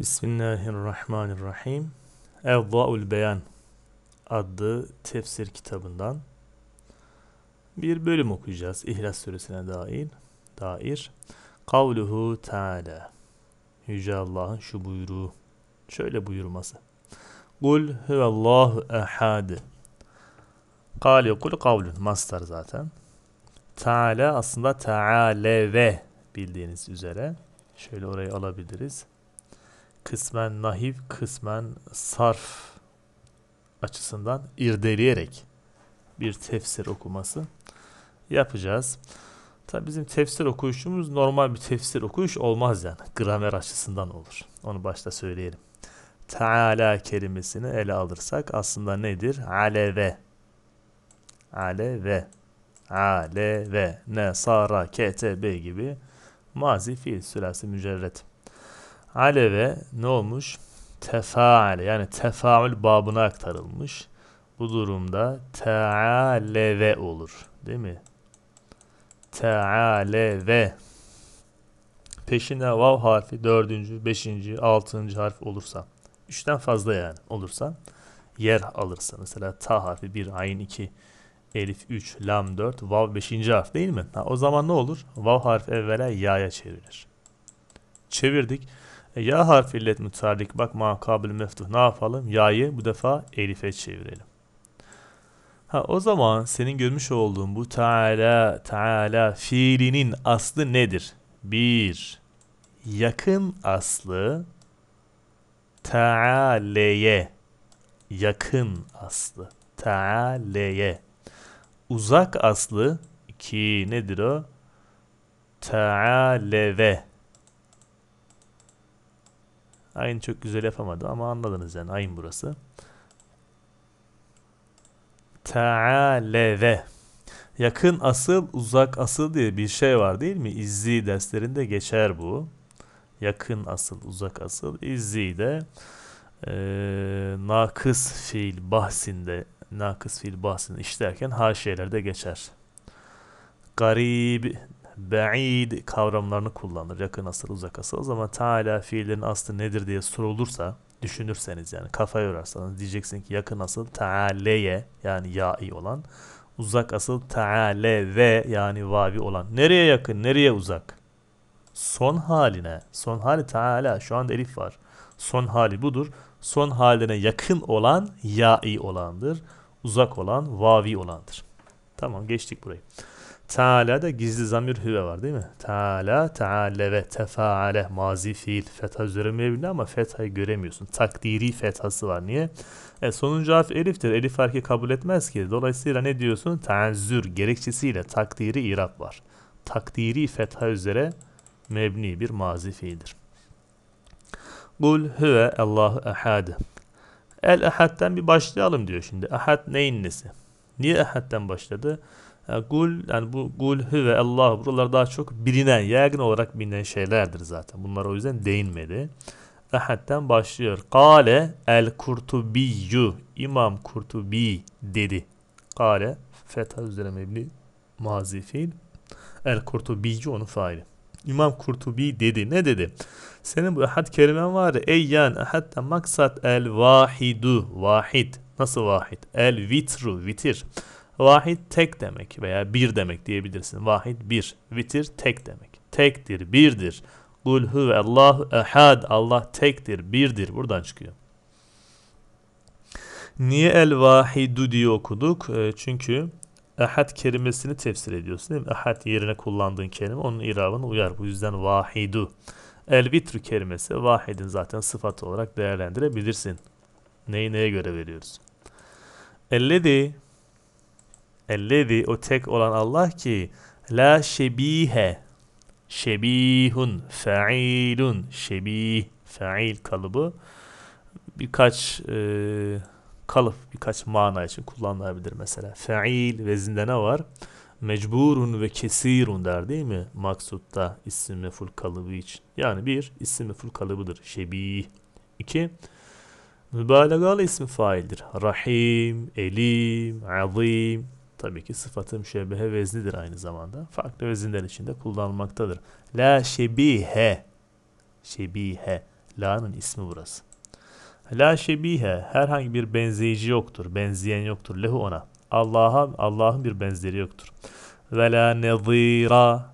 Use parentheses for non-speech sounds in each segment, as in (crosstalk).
Bismillahirrahmanirrahim. Evda'ul Beyan adlı tefsir kitabından bir bölüm okuyacağız İhlas suresine dair. Dair. Kavluhu Teala. Yüce Allah'ın şu buyruğu. Şöyle buyurması. Kul huvallahu ehad. Kale kul kavlun. Mastar zaten. Teala aslında teale ve bildiğiniz üzere. Şöyle orayı alabiliriz kısmen nahiv, kısmen sarf açısından irdeleyerek bir tefsir okuması yapacağız. Tabi bizim tefsir okuyuşumuz normal bir tefsir okuyuş olmaz yani. Gramer açısından olur. Onu başta söyleyelim. Teala kelimesini ele alırsak aslında nedir? Aleve. Aleve. Aleve. Nesara, KTB gibi mazi fiil sülasi mücerret aleve ne olmuş? Tefaale yani tefaül babına aktarılmış. Bu durumda tealeve olur. Değil mi? Tealeve. Peşine vav harfi dördüncü, beşinci, altıncı harf olursa. Üçten fazla yani olursa yer alırsa. Mesela ta harfi bir, ayin iki, elif üç, lam dört, vav beşinci harf değil mi? Ha, o zaman ne olur? Vav harfi evvela ya'ya çevrilir. Çevirdik. E, ya harfi illet mütarrik bak makabül meftuh ne yapalım? Ya'yı bu defa elife çevirelim. Ha o zaman senin görmüş olduğun bu Teala Teala fiilinin aslı nedir? Bir yakın aslı Teala'ye yakın aslı Teala'ye uzak aslı ki nedir o? Tealeve Aynı çok güzel yapamadı ama anladınız yani ayın burası. Taaleve. Yakın asıl, uzak asıl diye bir şey var değil mi? İzzi derslerinde geçer bu. Yakın asıl, uzak asıl. İzzi de e, nakıs fiil bahsinde, nakıs fiil bahsinde işlerken haşiyelerde geçer. Garib ba'id kavramlarını kullanır. Yakın asıl, uzak asıl. O zaman Teala fiilin aslı nedir diye sorulursa, düşünürseniz yani kafa yorarsanız diyeceksin ki yakın asıl Teala'ye yani ya'i olan, uzak asıl Teala ve yani vavi olan. Nereye yakın, nereye uzak? Son haline, son hali Teala, şu anda elif var. Son hali budur. Son haline yakın olan ya'i olandır. Uzak olan vavi olandır. Tamam geçtik burayı. Teala'da gizli zamir hüve var değil mi? Teala, teale ve tefaale mazi fiil. Fetha göremeyebilir ama fethayı göremiyorsun. Takdiri fethası var. Niye? E, sonuncu harf eliftir. Elif harfi kabul etmez ki. Dolayısıyla ne diyorsun? Teazzür gerekçesiyle takdiri irap var. Takdiri fetha üzere mebni bir mazi fiildir. Kul huve Allahu ehad. El ehad'den bir başlayalım diyor şimdi. Ehad neyin nesi? Niye ehad'den başladı? E, gul yani bu gul ve Allah buralar daha çok bilinen, yaygın olarak bilinen şeylerdir zaten. Bunlar o yüzden değinmedi. Ahad'den başlıyor. Kale el kurtubiyyu İmam Kurtubi dedi. Kale fetha üzere mebni mazi fiil. El kurtubiyyu onun faili. İmam Kurtubi dedi. Ne dedi? Senin bu ahad kelimen var ya. Eyyan ahad'dan maksat el vahidu. Vahid. Nasıl vahid? El vitru. Vitir. Vitir Vahid tek demek veya bir demek diyebilirsin. Vahid bir. Vitir tek demek. Tektir, birdir. Kul huve Allah ehad. Allah tektir, birdir. Buradan çıkıyor. Niye el vahidu diye okuduk? Ee, çünkü ehad kelimesini tefsir ediyorsun değil mi? Ehad yerine kullandığın kelime onun irabını uyar. Bu yüzden vahidu. El vitr kelimesi vahidin zaten sıfat olarak değerlendirebilirsin. Neyi neye göre veriyoruz? Elledi Ellezi o tek olan Allah ki la şebihe şebihun failun şebih fail kalıbı birkaç e, kalıp birkaç mana için kullanılabilir mesela. Fail vezinde ne var? Mecburun ve kesirun der değil mi? Maksutta isim meful kalıbı için. Yani bir isim meful kalıbıdır. Şebih. İki mübalağalı ismi faildir. Rahim, elim, azim Tabii ki sıfatı müşebbehe veznidir aynı zamanda. Farklı vezinler içinde kullanılmaktadır. La şebihe. Şebihe. La'nın ismi burası. La şebihe. Herhangi bir benzeyici yoktur. Benzeyen yoktur. Lehu ona. Allah'a Allah'ın bir benzeri yoktur. Ve la nezira.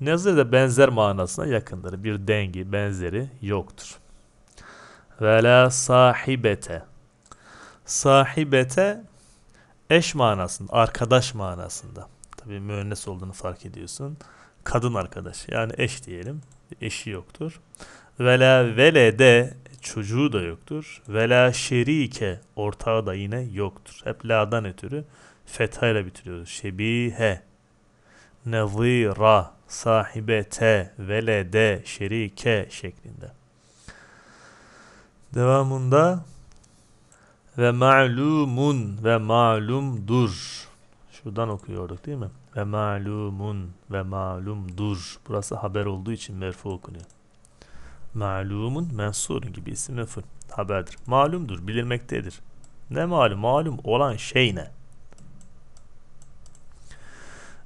Nezir de benzer manasına yakındır. Bir dengi, benzeri yoktur. Ve la sahibete. Sahibete Eş manasında, arkadaş manasında. Tabii müennes olduğunu fark ediyorsun. Kadın arkadaş yani eş diyelim. Eşi yoktur. Vela vele de çocuğu da yoktur. Vela şerike ortağı da yine yoktur. Hep la'dan ötürü fethayla bitiriyoruz. Şebihe, Sahibe nezira, sahibete, velede, şerike şeklinde. Devamında ve ma'lumun ve malumdur. Şuradan okuyorduk değil mi? Ve ma'lumun ve malumdur. Burası haber olduğu için merfu okunuyor. Ma'lumun mensurun gibi isim ve fır. Haberdir. Malumdur, bilinmektedir. Ne malum? Malum olan şey ne?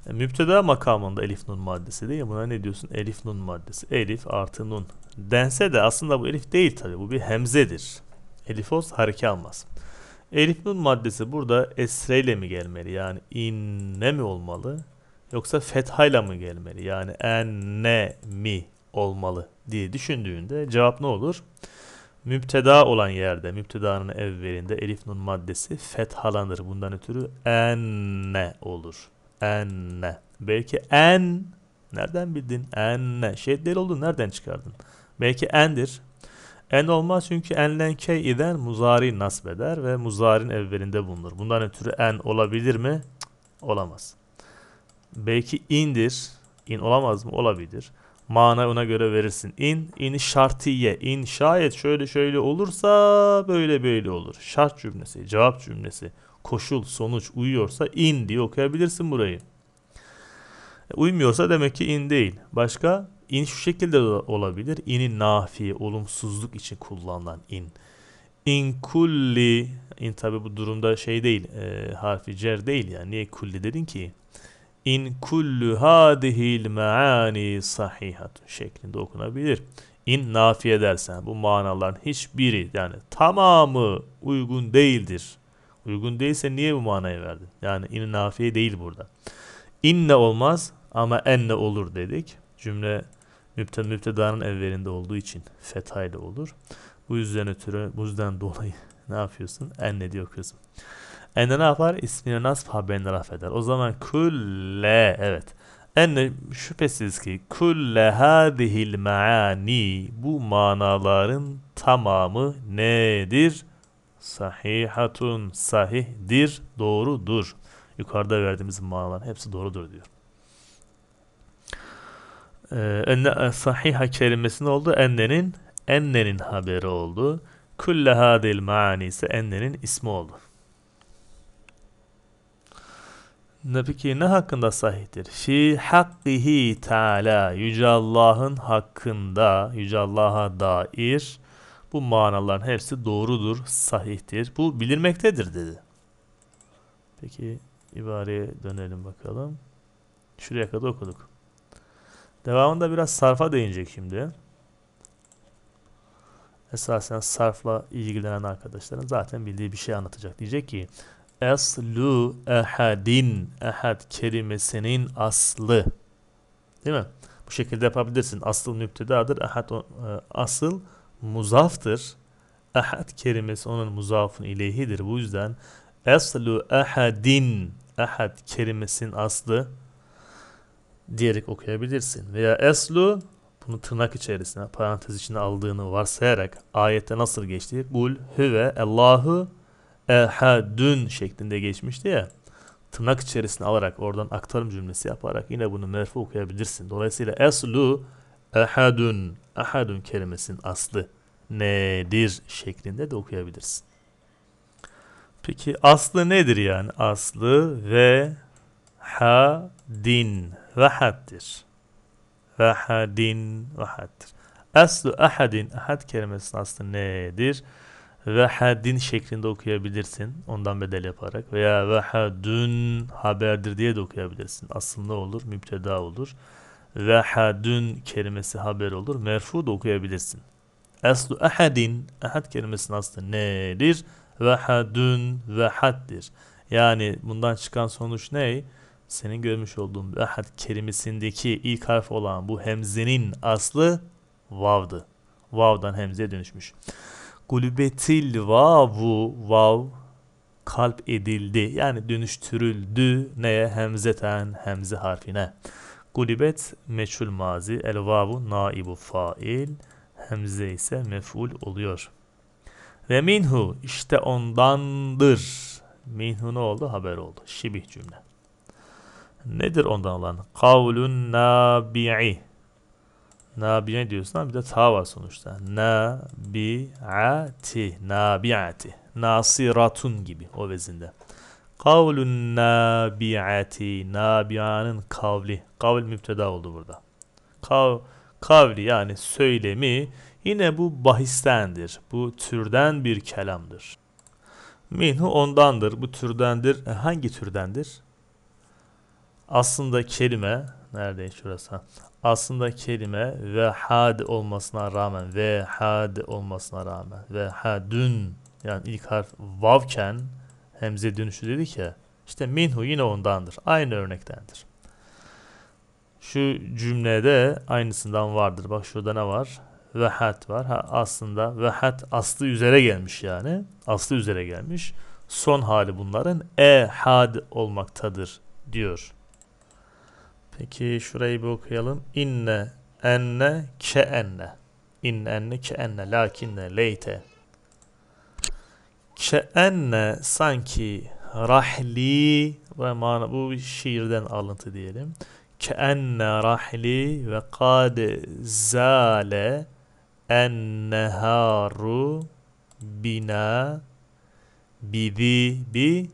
E, müpteda makamında elif nun maddesi değil. Buna ne diyorsun? Elif nun maddesi. Elif artı nun. Dense de aslında bu elif değil tabi. Bu bir hemzedir. Elif olsa hareke almaz. Elif maddesi burada esreyle mi gelmeli? Yani inne mi olmalı? Yoksa fethayla mı gelmeli? Yani enne mi olmalı diye düşündüğünde cevap ne olur? Mübteda olan yerde, mübtedanın evvelinde elif nun maddesi fethalanır. Bundan ötürü enne olur. Enne. Belki en nereden bildin? Enne. Şeddeli oldu nereden çıkardın? Belki endir. En olmaz çünkü enlen keyiden muzari nasbeder ve muzarin evvelinde bulunur. Bundan ötürü en olabilir mi? Cık, olamaz. Belki indir. İn olamaz mı? Olabilir. Mana ona göre verirsin. İn, in şartiye. İn şayet şöyle şöyle olursa böyle böyle olur. Şart cümlesi, cevap cümlesi, koşul, sonuç uyuyorsa in diye okuyabilirsin burayı. E, uymuyorsa demek ki in değil. Başka? in şu şekilde olabilir. İni nafi, olumsuzluk için kullanılan in. İn kulli, in tabi bu durumda şey değil, e, harfi cer değil yani. Niye kulli dedin ki? İn kullu hadihil meani sahihat şeklinde okunabilir. İn nafiye dersen bu manaların hiçbiri yani tamamı uygun değildir. Uygun değilse niye bu manayı verdin? Yani in nafiye değil burada. İnne olmaz ama enne olur dedik. Cümle Müpte, müptedanın evvelinde olduğu için fethayla olur. Bu yüzden ötürü, bu yüzden dolayı (laughs) ne yapıyorsun? En ne diyor kızım. En ne yapar? İsmini nasıl haberini raf eder. O zaman külle evet. En şüphesiz ki külle hadihil maani bu manaların tamamı nedir? Sahihatun sahihdir, doğrudur. Yukarıda verdiğimiz manaların hepsi doğrudur diyor. Ee, enne e, sahiha kelimesinin oldu ennenin ennenin haberi oldu. Kulle hadil mani ise ennenin ismi oldu. Ne peki ne hakkında sahihtir? Fi hakkihi teala yüce Allah'ın hakkında yüce Allah'a dair bu manaların hepsi doğrudur, sahihtir. Bu bilinmektedir dedi. Peki ibareye dönelim bakalım. Şuraya kadar okuduk. Devamında biraz sarfa değinecek şimdi. Esasen sarfla ilgilenen arkadaşların zaten bildiği bir şey anlatacak. Diyecek ki Eslu ehadin ehad kelimesinin aslı. Değil mi? Bu şekilde yapabilirsin. Asıl müptedadır. Ehad e, asıl muzaftır. Ehad kelimesi onun muzafın ileyhidir. Bu yüzden eslu ehadin ehad kelimesinin aslı diyerek okuyabilirsin. Veya eslu bunu tırnak içerisine parantez içine aldığını varsayarak ayette nasıl geçti? Kul hüve Allahu ehadün şeklinde geçmişti ya. Tırnak içerisine alarak oradan aktarım cümlesi yaparak yine bunu merfu okuyabilirsin. Dolayısıyla eslu ehadün ehadün kelimesinin aslı nedir şeklinde de okuyabilirsin. Peki aslı nedir yani? Aslı ve Ha din vahaddir. Vahadin vahaddir. Aslı ahadin ahad kelimesinin aslı nedir? Vahadin şeklinde okuyabilirsin. Ondan bedel yaparak. Veya vahadun haberdir diye de okuyabilirsin. Aslında olur, müpteda olur. Vahadun kelimesi haber olur. Merfu da okuyabilirsin. Aslı ahadin ahad kelimesinin aslı nedir? Vahadun vahaddir. Yani bundan çıkan sonuç ne? senin görmüş olduğun ahad kelimesindeki ilk harf olan bu hemzenin aslı vav'dı. Vav'dan hemzeye dönüşmüş. Gulübetil vavu vav kalp edildi. Yani dönüştürüldü neye? Hemzeten hemze harfine. Gulibet meçhul mazi. El vavu naibu fail. Hemze ise mef'ul oluyor. Ve minhu işte ondandır. Minhu ne oldu? Haber oldu. Şibih cümle. Nedir ondan olan? Kavlun nabi'i. Nabi'e diyorsun ama bir de ta var sonuçta. Nabi'ati. Nabi'ati. Nasiratun gibi o vezinde. Kavlun nabi'ati. Nabi'anın kavli. Kavl müpteda oldu burada. Kav, kavli yani söylemi yine bu bahistendir. Bu türden bir kelamdır. Minhu ondandır. Bu türdendir. E, hangi türdendir? Aslında kelime nerede şurası? Aslında kelime ve had olmasına rağmen ve had olmasına rağmen ve hadün yani ilk harf vavken hemze dönüşü dedi ki işte minhu yine ondandır. Aynı örnektendir. Şu cümlede aynısından vardır. Bak şurada ne var? Vehat var. Ha, aslında vehat aslı üzere gelmiş yani. Aslı üzere gelmiş. Son hali bunların e had olmaktadır diyor. Peki şurayı bir okuyalım. İnne, enne, ke enne. İnne, enne, ke enne, lakinne, leyte. Ke enne sanki rahli ve mana bu şiirden alıntı diyelim. Ke enne rahli ve kad zale enneharu bina bidi bi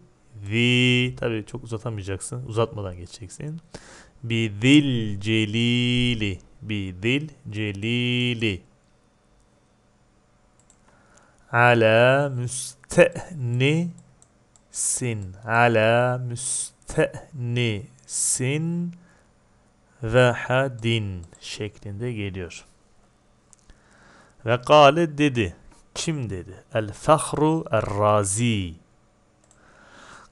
zi tabi çok uzatamayacaksın uzatmadan geçeceksin Bidil celili. Bidil celili. Ala müstehnisin. Ala müstehnisin ve hadin şeklinde geliyor. Ve kale dedi. Kim dedi? El fahru el razi.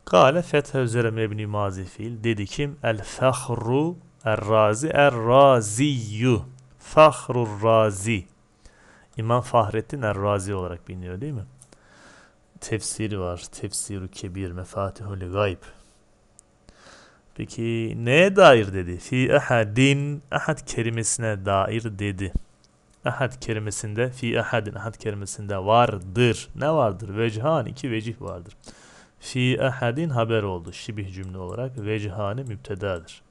Kale fethe üzere mebni mazi fiil. Dedi kim? El fahru er razi er raziyyu. Fahrur razi. İmam Fahrettin er razi olarak biliniyor değil mi? Tefsiri var. Tefsiru kebir mefatihul gayb. Peki neye dair dedi? Fi ahadin ahad kelimesine dair dedi. Ahad kelimesinde fi ahadin ahad kelimesinde vardır. Ne vardır? Vechhan iki vecih vardır fi ahadin haber oldu. Şibih cümle olarak vechani müptedadır.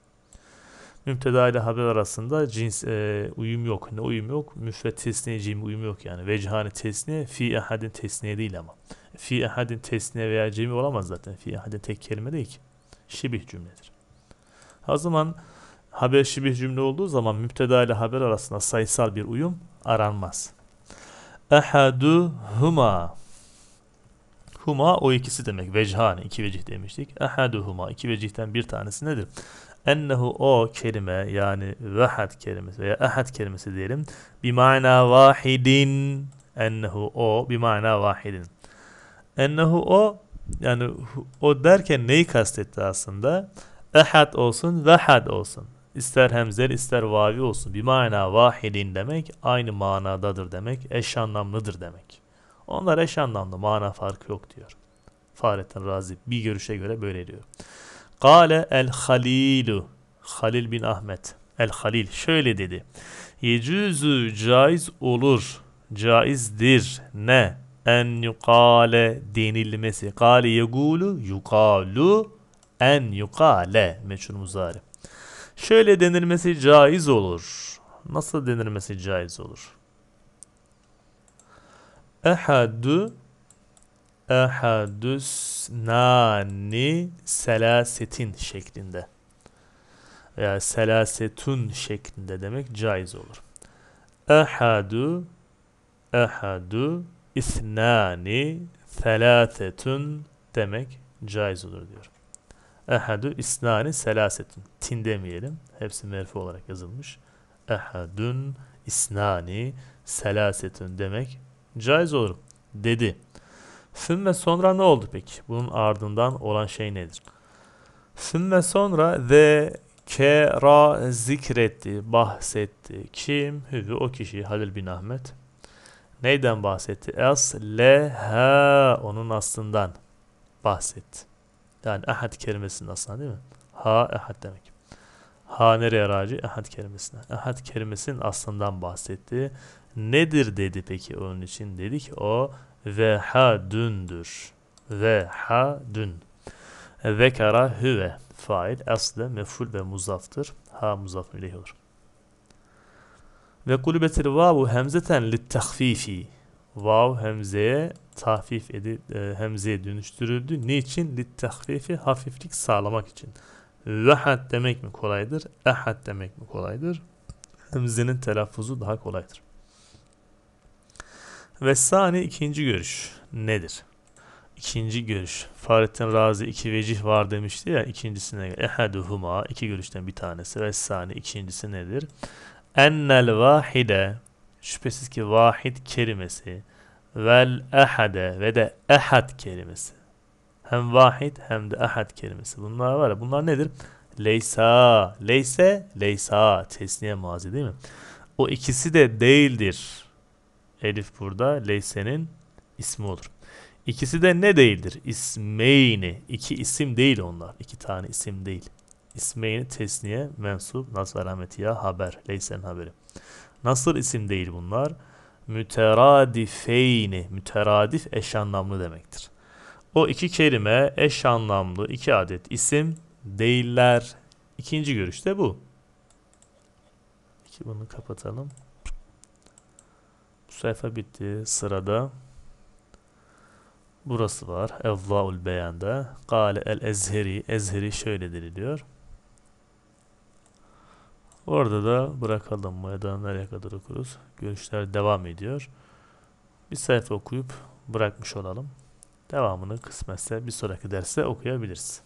Müpteda ile haber arasında cins e, uyum yok. Ne uyum yok? Müfret tesniye cim uyum yok yani. Vechani tesniye fi ahadin tesniye değil ama. Fi ahadin tesniye veya cemi olamaz zaten. Fi ahadin tek kelime değil ki. Şibih cümledir. O zaman haber şibih cümle olduğu zaman müpteda ile haber arasında sayısal bir uyum aranmaz. Ahadu huma Huma o ikisi demek. Vechane iki vecih demiştik. Ehaduhuma iki vecihten bir tanesi nedir? Ennehu o kelime yani vehad kelimesi veya ehad kelimesi diyelim. Bimana vahidin. Ennehu o bimana vahidin. Ennehu o yani o derken neyi kastetti aslında? Ehad olsun, vehad olsun. İster hemzer ister vavi olsun. Bir mana vahidin demek aynı manadadır demek. Eş anlamlıdır demek. Onlar eş anlamlı mana farkı yok diyor. Fahrettin Razi bir görüşe göre böyle diyor. Kale el halilu Halil bin Ahmet el halil şöyle dedi. Yecüzü caiz olur. Caizdir. Ne? En yukale denilmesi. Kale yegulu yukalu en yukale meçhul muzari. Şöyle denilmesi caiz olur. Nasıl denilmesi caiz olur? Ehadü ehadüs nani selasetin şeklinde veya selasetun şeklinde demek caiz olur. Ehadü ehadü isnani selasetun demek caiz olur diyor. Ehadü isnani selasetun. Tin demeyelim. Hepsi merfu olarak yazılmış. Ehadün isnani selasetun demek Caiz olur. Dedi. Sümme sonra ne oldu peki? Bunun ardından olan şey nedir? Sümme sonra ve kera zikretti, bahsetti. Kim? Hüvü o kişi Halil bin Ahmet. Neyden bahsetti? Es leha onun aslından bahsetti. Yani ahad kelimesinin aslında değil mi? Ha ahad demek. Ha nereye raci? Ahad kelimesine. Ahad kelimesinin aslından bahsetti. Nedir dedi peki onun için? Dedi ki o vehadündür. Vehadün. Vekara hüve. Fail, aslı, meful ve muzaftır. Ha muzaf ileyh olur. Ve kulübetir vavu hemzeten lit littakfifi. Vav hemzeye tahfif edip e, hemzeye dönüştürüldü. Niçin? Littakfifi hafiflik sağlamak için. Vehad demek mi kolaydır? Ehad demek mi kolaydır? Hemzenin telaffuzu daha kolaydır. Ve sani ikinci görüş nedir? İkinci görüş. Fahrettin Razi iki vecih var demişti ya ikincisine göre. Ehaduhuma iki görüşten bir tanesi. Ve sani ikincisi nedir? Ennel vahide şüphesiz ki vahid kelimesi vel ehade ve de ehad kelimesi. Hem vahid hem de ehad kelimesi. Bunlar var ya bunlar nedir? Leysa, leyse, leysa. Tesniye mazi değil mi? O ikisi de değildir. Elif burada Leyse'nin ismi olur. İkisi de ne değildir? İsmeyni. İki isim değil onlar. İki tane isim değil. İsmeyni tesniye mensup. Nasr alameti ya haber. Leysen haberi. Nasıl isim değil bunlar. Müteradifeyni. Müteradif eş anlamlı demektir. O iki kelime eş anlamlı iki adet isim değiller. İkinci görüşte bu. Bunu kapatalım. Sayfa bitti. Sırada burası var. Evvaul beyanda. Kale el ezheri. Ezheri şöyle deniliyor. Orada da bırakalım ya nereye kadar okuruz. Görüşler devam ediyor. Bir sayfa okuyup bırakmış olalım. Devamını kısmetse bir sonraki derste okuyabiliriz.